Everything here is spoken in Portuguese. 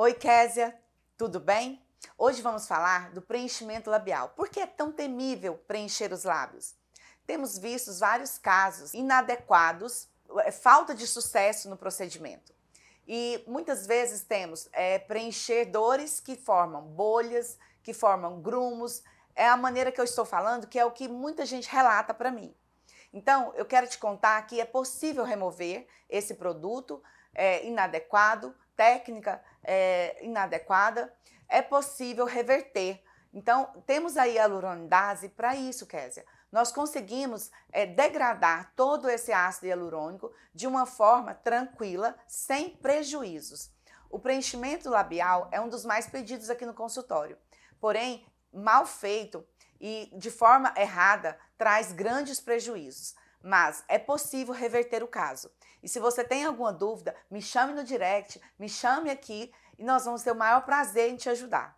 Oi, Késia, tudo bem? Hoje vamos falar do preenchimento labial. Por que é tão temível preencher os lábios? Temos visto vários casos inadequados, é, falta de sucesso no procedimento. E muitas vezes temos é, preencher dores que formam bolhas, que formam grumos. É a maneira que eu estou falando, que é o que muita gente relata para mim. Então, eu quero te contar que é possível remover esse produto é, inadequado técnica é, inadequada, é possível reverter. Então, temos aí a hialuronidase para isso, Késia. Nós conseguimos é, degradar todo esse ácido hialurônico de uma forma tranquila, sem prejuízos. O preenchimento labial é um dos mais pedidos aqui no consultório. Porém, mal feito e de forma errada, traz grandes prejuízos. Mas é possível reverter o caso. E se você tem alguma dúvida, me chame no direct, me chame aqui e nós vamos ter o maior prazer em te ajudar.